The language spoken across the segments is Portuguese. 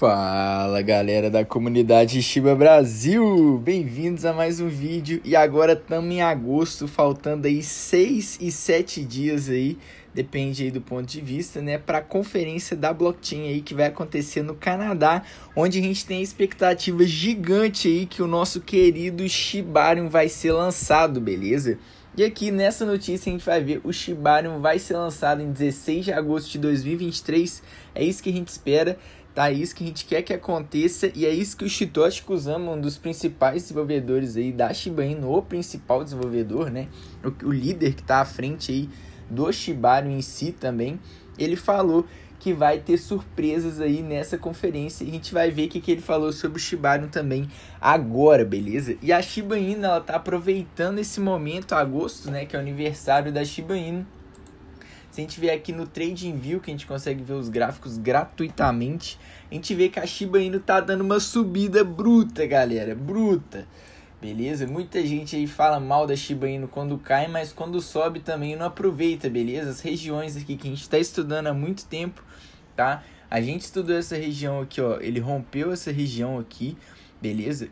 Fala galera da comunidade Shiba Brasil, bem-vindos a mais um vídeo e agora estamos em agosto, faltando aí 6 e 7 dias aí, depende aí do ponto de vista, né, para a conferência da blockchain aí que vai acontecer no Canadá, onde a gente tem a expectativa gigante aí que o nosso querido Shibarium vai ser lançado, beleza? E aqui nessa notícia a gente vai ver o Shibarium vai ser lançado em 16 de agosto de 2023. É isso que a gente espera. Tá? É isso que a gente quer que aconteça e é isso que o Shitoshi Kusama, um dos principais desenvolvedores aí da Shiba Inu, o principal desenvolvedor, né? O, o líder que está à frente aí do Shibari em si também, ele falou que vai ter surpresas aí nessa conferência. E a gente vai ver o que, que ele falou sobre o Shibari também agora, beleza? E a Shiba Inu, ela tá aproveitando esse momento, agosto, né? Que é o aniversário da Shiba Inu se a gente vê aqui no Trading View, que a gente consegue ver os gráficos gratuitamente, a gente vê que a Shiba Inu tá dando uma subida bruta, galera, bruta. Beleza? Muita gente aí fala mal da Shiba Inu quando cai, mas quando sobe também não aproveita, beleza? As regiões aqui que a gente está estudando há muito tempo, tá? A gente estudou essa região aqui, ó. Ele rompeu essa região aqui, beleza?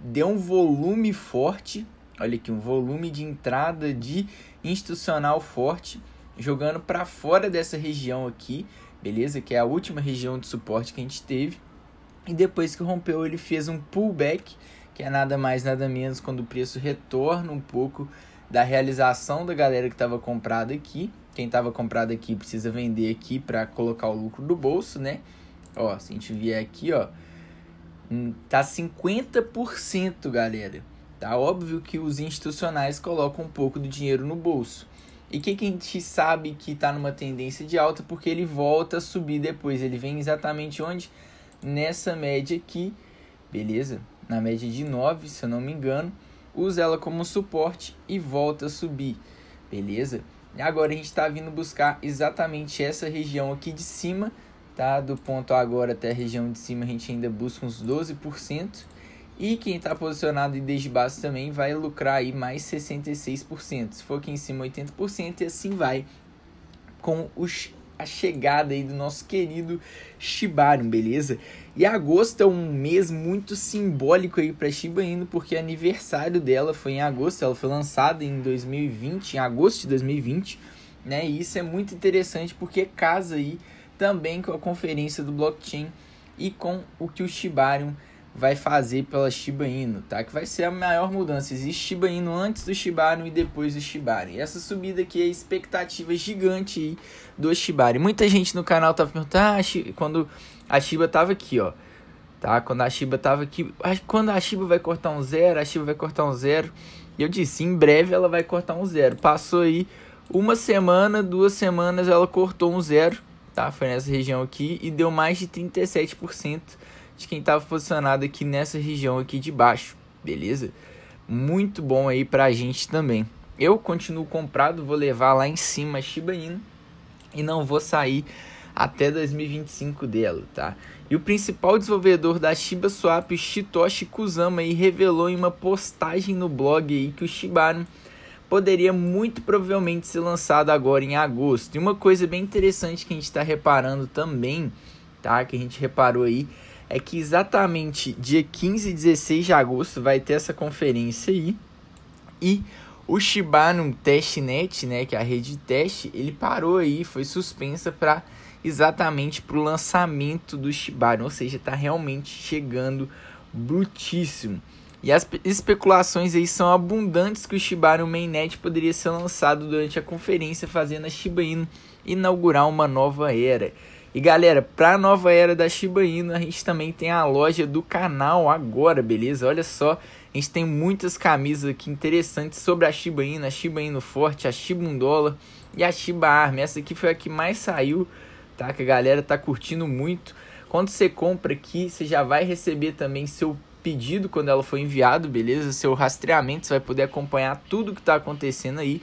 Deu um volume forte, olha aqui, um volume de entrada de institucional forte, jogando para fora dessa região aqui, beleza? Que é a última região de suporte que a gente teve. E depois que rompeu, ele fez um pullback, que é nada mais nada menos quando o preço retorna um pouco da realização da galera que estava comprada aqui. Quem estava comprado aqui precisa vender aqui para colocar o lucro do bolso, né? Ó, se a gente vier aqui, ó, hum, tá 50%, galera. Tá óbvio que os institucionais colocam um pouco do dinheiro no bolso. E o que, que a gente sabe que está numa tendência de alta? Porque ele volta a subir depois. Ele vem exatamente onde? Nessa média aqui, beleza? Na média de 9, se eu não me engano. Usa ela como suporte e volta a subir, beleza? E agora a gente está vindo buscar exatamente essa região aqui de cima, tá? Do ponto agora até a região de cima a gente ainda busca uns 12%. E quem está posicionado em desde baixo também vai lucrar aí mais 66%. Se for aqui em cima, 80%. E assim vai com os, a chegada aí do nosso querido Shibarium, beleza? E agosto é um mês muito simbólico aí para Shiba Inu, porque é aniversário dela foi em agosto. Ela foi lançada em 2020, em agosto de 2020. Né? E isso é muito interessante porque casa aí também com a conferência do blockchain e com o que o Shibarium vai fazer pela Shiba Inu, tá? Que vai ser a maior mudança. Existe Shiba Inu antes do Shibari e depois do Shibari. E essa subida aqui é expectativa gigante do Shibari. Muita gente no canal tava perguntando, ah, quando a Shiba tava aqui, ó. Tá? Quando a Shiba tava aqui, quando a Shiba vai cortar um zero, a Shiba vai cortar um zero. E eu disse, em breve ela vai cortar um zero. Passou aí uma semana, duas semanas, ela cortou um zero, tá? Foi nessa região aqui e deu mais de 37% de quem estava posicionado aqui nessa região aqui de baixo, beleza? Muito bom aí para a gente também. Eu continuo comprado, vou levar lá em cima a Shiba Inu e não vou sair até 2025 dela, tá? E o principal desenvolvedor da Shiba Swap, Shitoshi Kusama, aí, revelou em uma postagem no blog aí que o Shiba Inu poderia muito provavelmente ser lançado agora em agosto. E uma coisa bem interessante que a gente está reparando também, tá? Que a gente reparou aí é que exatamente dia 15 e 16 de agosto vai ter essa conferência aí. E o Shibano Testnet, né, que é a rede de teste, ele parou aí, foi suspensa para exatamente para o lançamento do Shibano, ou seja, está realmente chegando brutíssimo. E as especulações aí são abundantes que o Shibano Mainnet poderia ser lançado durante a conferência, fazendo a Shiba Inu inaugurar uma nova era. E galera, para a nova era da Shiba Inu, a gente também tem a loja do canal agora, beleza? Olha só, a gente tem muitas camisas aqui interessantes sobre a Shiba Inu, a Shiba Inu Forte, a Shiba 1 dólar e a Shiba Arm. Essa aqui foi a que mais saiu, tá? Que a galera tá curtindo muito. Quando você compra aqui, você já vai receber também seu pedido quando ela for enviado, beleza? Seu rastreamento, você vai poder acompanhar tudo que tá acontecendo aí.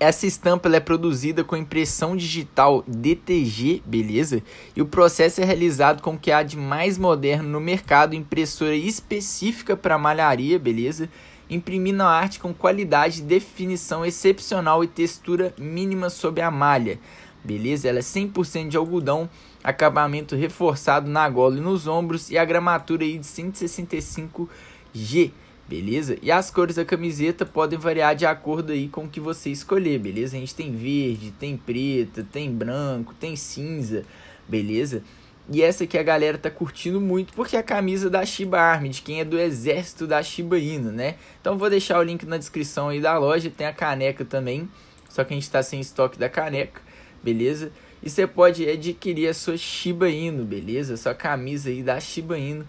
Essa estampa é produzida com impressão digital DTG, beleza? E o processo é realizado com o que há de mais moderno no mercado, impressora específica para malharia, beleza? Imprimindo a arte com qualidade, definição excepcional e textura mínima sobre a malha, beleza? Ela é 100% de algodão, acabamento reforçado na gola e nos ombros e a gramatura aí de 165G beleza? E as cores da camiseta podem variar de acordo aí com o que você escolher, beleza? A gente tem verde, tem preta, tem branco, tem cinza, beleza? E essa que a galera tá curtindo muito porque é a camisa da Shiba Army, de quem é do exército da Shiba Inu, né? Então vou deixar o link na descrição aí da loja, tem a caneca também, só que a gente tá sem estoque da caneca, beleza? E você pode adquirir a sua Shiba Inu, beleza? A sua camisa aí da Shiba Inu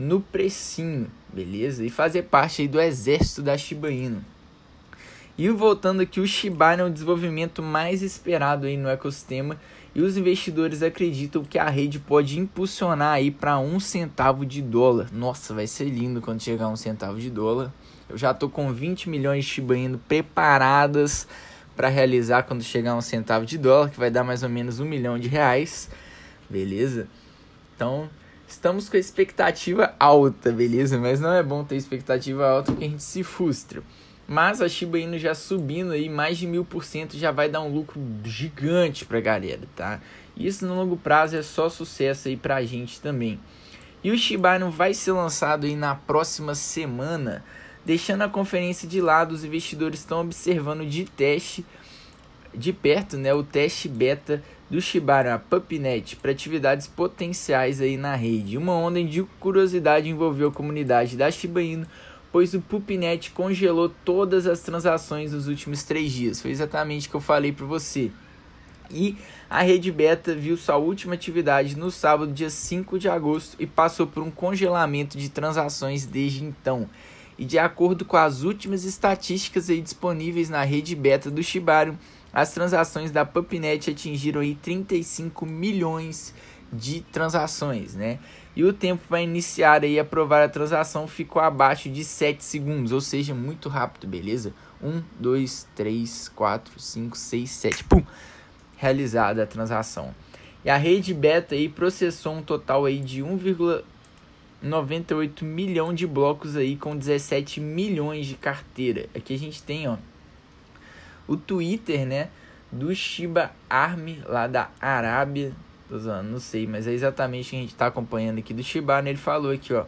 no precinho, beleza? E fazer parte do exército da Shiba Inu. E voltando aqui, o Shiba é o desenvolvimento mais esperado aí no ecossistema e os investidores acreditam que a rede pode impulsionar aí para um centavo de dólar. Nossa, vai ser lindo quando chegar um centavo de dólar. Eu já tô com 20 milhões de Shiba Inu preparadas para realizar quando chegar um centavo de dólar, que vai dar mais ou menos um milhão de reais, beleza? Então Estamos com a expectativa alta, beleza? Mas não é bom ter expectativa alta porque a gente se frustra. Mas a Shiba Inu já subindo aí mais de mil por cento já vai dar um lucro gigante pra galera, tá? Isso no longo prazo é só sucesso aí pra gente também. E o Shiba Inu vai ser lançado aí na próxima semana, deixando a conferência de lado, os investidores estão observando de teste de perto, né, o teste beta do Shibara PubNet para atividades potenciais aí na rede. Uma onda de curiosidade envolveu a comunidade da Shiba Inu, pois o PubNet congelou todas as transações nos últimos três dias. Foi exatamente o que eu falei para você. E a rede beta viu sua última atividade no sábado, dia 5 de agosto, e passou por um congelamento de transações desde então. E de acordo com as últimas estatísticas aí disponíveis na rede beta do Shibaru as transações da PubNet atingiram aí 35 milhões de transações, né? E o tempo para iniciar e aprovar a transação ficou abaixo de 7 segundos, ou seja, muito rápido, beleza? 1, 2, 3, 4, 5, 6, 7, pum! Realizada a transação. E a rede beta aí processou um total aí de 1,98 milhão de blocos aí com 17 milhões de carteira. Aqui a gente tem, ó, o Twitter, né, do Shiba Army lá da Arábia, tô usando, não sei, mas é exatamente o que a gente está acompanhando aqui do Shiba, né? ele falou aqui, ó,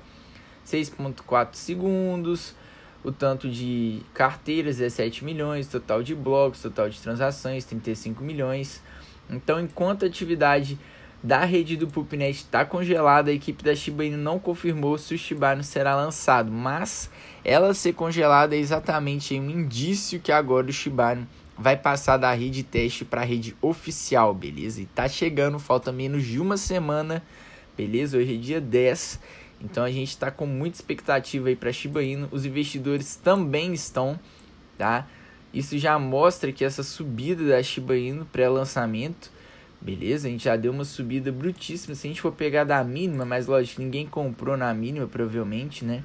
6.4 segundos, o tanto de carteiras 17 milhões, total de blocos, total de transações 35 milhões. Então, enquanto a atividade da rede do Pupnet está congelada, a equipe da Shiba Inu não confirmou se o Shiba Inu será lançado, mas ela ser congelada é exatamente um indício que agora o Shiba Inu vai passar da rede teste para a rede oficial, beleza? E tá chegando, falta menos de uma semana, beleza? Hoje é dia 10, então a gente está com muita expectativa aí para Shiba Inu, os investidores também estão, tá? Isso já mostra que essa subida da Shiba Inu pré-lançamento Beleza? A gente já deu uma subida brutíssima. Se a gente for pegar da mínima, mas lógico, ninguém comprou na mínima, provavelmente, né?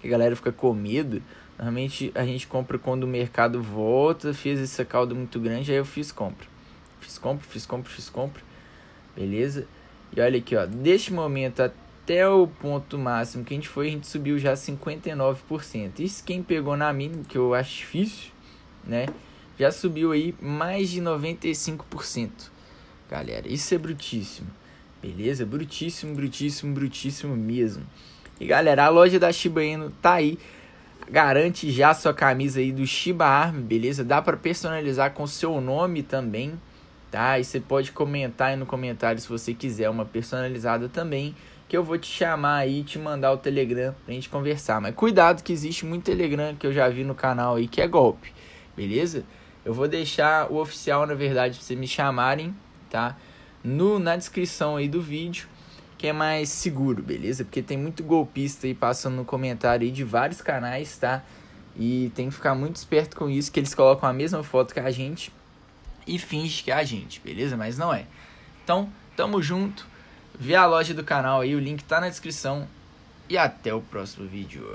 Que a galera fica com medo. Normalmente a gente compra quando o mercado volta. Fiz essa calda muito grande, aí eu fiz compra. Fiz compra, fiz compra, fiz compra. Beleza? E olha aqui, ó. Deste momento até o ponto máximo que a gente foi, a gente subiu já 59%. Isso quem pegou na mínima, que eu acho difícil, né? Já subiu aí mais de 95% galera. Isso é brutíssimo. Beleza? Brutíssimo, brutíssimo, brutíssimo mesmo. E galera, a loja da Shiba Inu tá aí. Garante já sua camisa aí do Shiba Arm, beleza? Dá para personalizar com seu nome também, tá? E você pode comentar aí no comentário se você quiser uma personalizada também, que eu vou te chamar aí e te mandar o Telegram pra gente conversar. Mas cuidado que existe muito Telegram que eu já vi no canal aí que é golpe, beleza? Eu vou deixar o oficial, na verdade, pra vocês me chamarem tá? No, na descrição aí do vídeo, que é mais seguro, beleza? Porque tem muito golpista aí passando no comentário aí de vários canais, tá? E tem que ficar muito esperto com isso, que eles colocam a mesma foto que a gente e finge que é a gente, beleza? Mas não é. Então, tamo junto. Vê a loja do canal aí, o link tá na descrição. E até o próximo vídeo.